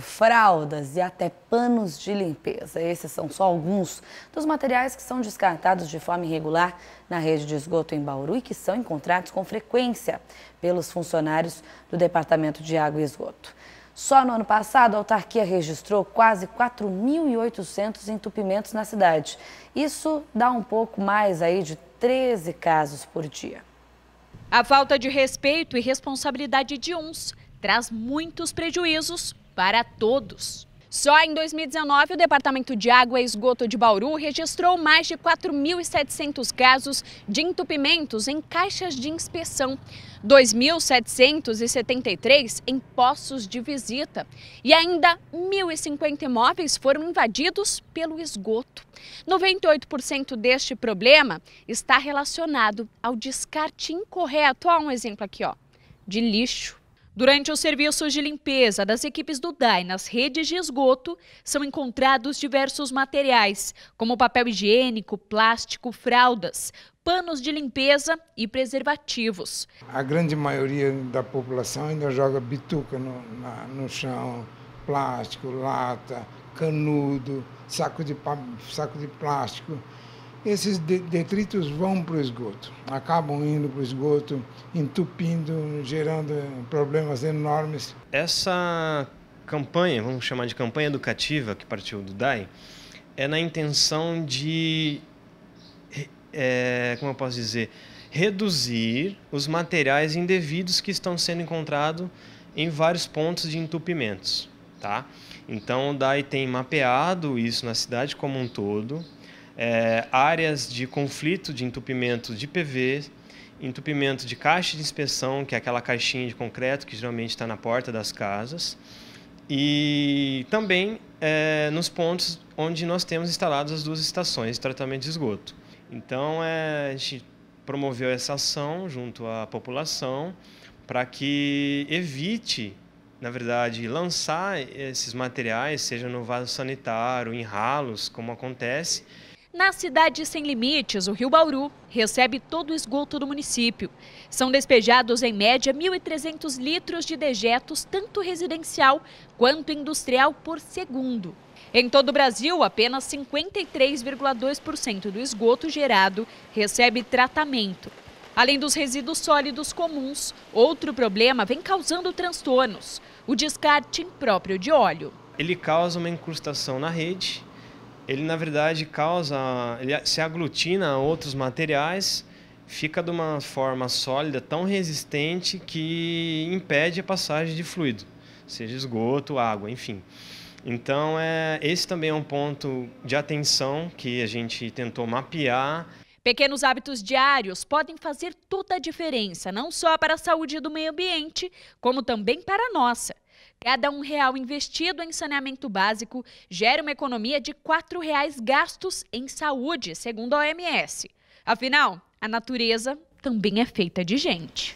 fraldas e até panos de limpeza. Esses são só alguns dos materiais que são descartados de forma irregular na rede de esgoto em Bauru e que são encontrados com frequência pelos funcionários do Departamento de Água e Esgoto. Só no ano passado, a autarquia registrou quase 4.800 entupimentos na cidade. Isso dá um pouco mais aí de 13 casos por dia. A falta de respeito e responsabilidade de uns traz muitos prejuízos para todos. Só em 2019, o Departamento de Água e Esgoto de Bauru registrou mais de 4.700 casos de entupimentos em caixas de inspeção, 2.773 em poços de visita e ainda 1.050 imóveis foram invadidos pelo esgoto. 98% deste problema está relacionado ao descarte incorreto. Há um exemplo aqui, ó, de lixo. Durante os serviços de limpeza das equipes do DAI nas redes de esgoto, são encontrados diversos materiais, como papel higiênico, plástico, fraldas, panos de limpeza e preservativos. A grande maioria da população ainda joga bituca no, na, no chão, plástico, lata, canudo, saco de, saco de plástico esses detritos vão para o esgoto, acabam indo para o esgoto, entupindo, gerando problemas enormes. Essa campanha, vamos chamar de campanha educativa, que partiu do DAI, é na intenção de, é, como eu posso dizer, reduzir os materiais indevidos que estão sendo encontrados em vários pontos de entupimentos. Tá? Então, o DAI tem mapeado isso na cidade como um todo, é, áreas de conflito de entupimento de PV, entupimento de caixa de inspeção, que é aquela caixinha de concreto que geralmente está na porta das casas, e também é, nos pontos onde nós temos instaladas as duas estações de tratamento de esgoto. Então, é, a gente promoveu essa ação junto à população para que evite, na verdade, lançar esses materiais, seja no vaso sanitário, em ralos, como acontece, na cidade sem limites, o Rio Bauru recebe todo o esgoto do município. São despejados, em média, 1.300 litros de dejetos, tanto residencial quanto industrial, por segundo. Em todo o Brasil, apenas 53,2% do esgoto gerado recebe tratamento. Além dos resíduos sólidos comuns, outro problema vem causando transtornos: o descarte impróprio de óleo. Ele causa uma incrustação na rede ele na verdade causa, ele se aglutina a outros materiais, fica de uma forma sólida tão resistente que impede a passagem de fluido, seja esgoto, água, enfim. Então, é, esse também é um ponto de atenção que a gente tentou mapear. Pequenos hábitos diários podem fazer toda a diferença, não só para a saúde do meio ambiente, como também para a nossa. Cada um real investido em saneamento básico gera uma economia de R$ reais gastos em saúde, segundo a OMS. Afinal, a natureza também é feita de gente.